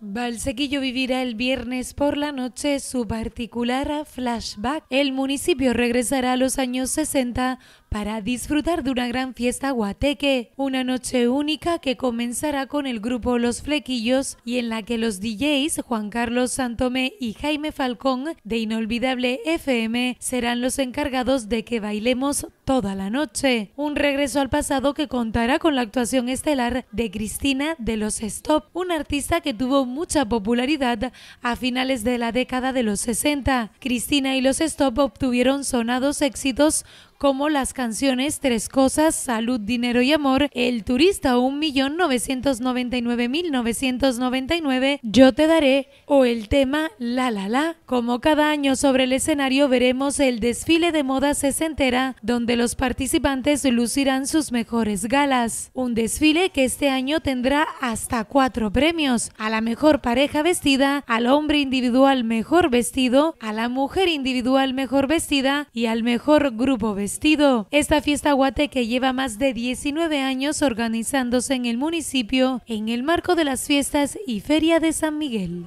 Valsequillo vivirá el viernes por la noche su particular flashback. El municipio regresará a los años 60 para disfrutar de una gran fiesta guateque, una noche única que comenzará con el grupo Los Flequillos y en la que los DJs Juan Carlos Santomé y Jaime Falcón de Inolvidable FM serán los encargados de que bailemos toda la noche. Un regreso al pasado que contará con la actuación estelar de Cristina de los Stop, una artista que tuvo mucha popularidad a finales de la década de los 60. Cristina y los Stop obtuvieron sonados éxitos como las canciones Tres Cosas, Salud, Dinero y Amor, El Turista 1.999.999, Yo Te Daré o el tema La La La. Como cada año sobre el escenario veremos el desfile de moda sesentera donde los participantes lucirán sus mejores galas. Un desfile que este año tendrá hasta cuatro premios, a la mejor pareja vestida, al hombre individual mejor vestido, a la mujer individual mejor vestida y al mejor grupo vestido esta fiesta que lleva más de 19 años organizándose en el municipio en el marco de las fiestas y Feria de San Miguel.